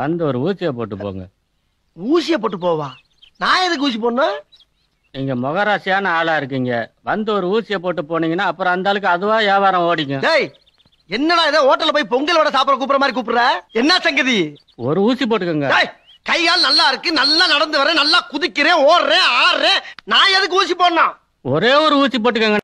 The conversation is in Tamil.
வந்து ஒரு ஊசியை போட்டு போங்க ஊசியை போட்டு போவா நான் எதுக்கு ஊசி போடணும் நீங்க முகராசியான ஆளா இருக்கீங்க வந்து ஒரு ஊசியை போட்டு போனீங்கன்னா அப்புறம் அந்த ஆளுக்கு அதுவா வியாபாரம் ஓடிங்க என்னடா ஏதோ ஹோட்டல போய் பொங்கல் வட சாப்பிட கூப்பிட மாதிரி கூப்பிடுற என்ன சங்கதி ஒரு ஊசி போட்டுக்கோங்க கையால் நல்லா இருக்கு நல்லா நடந்து வரேன் நல்லா குதிக்கிறேன் ஓடுறேன் ஆடுறேன் நான் எதுக்கு ஊசி போடணும் ஒரே ஒரு ஊசி போட்டுக்கோங்க